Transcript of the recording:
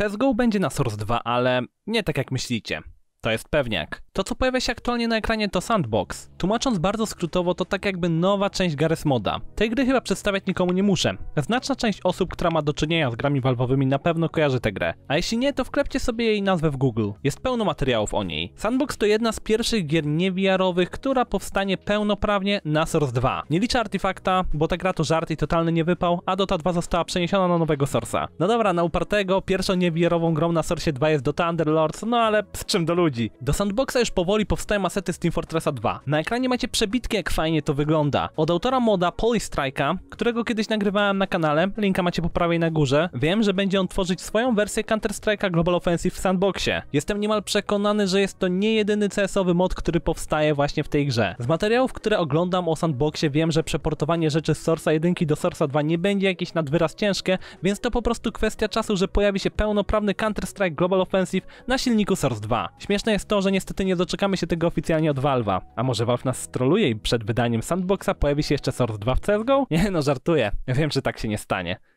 CSGO będzie na Source 2, ale nie tak jak myślicie. To jest pewniak. To co pojawia się aktualnie na ekranie to Sandbox. Tłumacząc bardzo skrótowo to tak jakby nowa część Gares Moda. Tej gry chyba przedstawiać nikomu nie muszę. Znaczna część osób, która ma do czynienia z grami walwowymi na pewno kojarzy tę grę. A jeśli nie, to wklepcie sobie jej nazwę w Google. Jest pełno materiałów o niej. Sandbox to jedna z pierwszych gier niewiarowych, która powstanie pełnoprawnie na Source 2. Nie liczę artefakta, bo ta gra to żart i totalny nie wypał, a Dota 2 została przeniesiona na nowego Source'a. No dobra, na upartego, pierwszą niewiarową grą na Source 2 jest Dota Underlords, no ale z czym do ludzi? ludzi. Do sandboxa już powoli powstają asety z Team Fortressa 2. Na ekranie macie przebitki jak fajnie to wygląda. Od autora moda Polystrike'a, którego kiedyś nagrywałem na kanale, linka macie po prawej na górze, wiem, że będzie on tworzyć swoją wersję Counter-Strike'a Global Offensive w sandboxie. Jestem niemal przekonany, że jest to nie jedyny CS-owy mod, który powstaje właśnie w tej grze. Z materiałów, które oglądam o sandboxie wiem, że przeportowanie rzeczy z Source'a 1 do Source'a 2 nie będzie jakieś nadwyraz ciężkie, więc to po prostu kwestia czasu, że pojawi się pełnoprawny Counter-Strike Global Offensive na silniku Source 2. Śmieszne Śmieszne jest to, że niestety nie doczekamy się tego oficjalnie od Valve'a. A może Valve nas stroluje i przed wydaniem sandboxa pojawi się jeszcze Source 2 w CSGO? Nie no, żartuję. Wiem, że tak się nie stanie.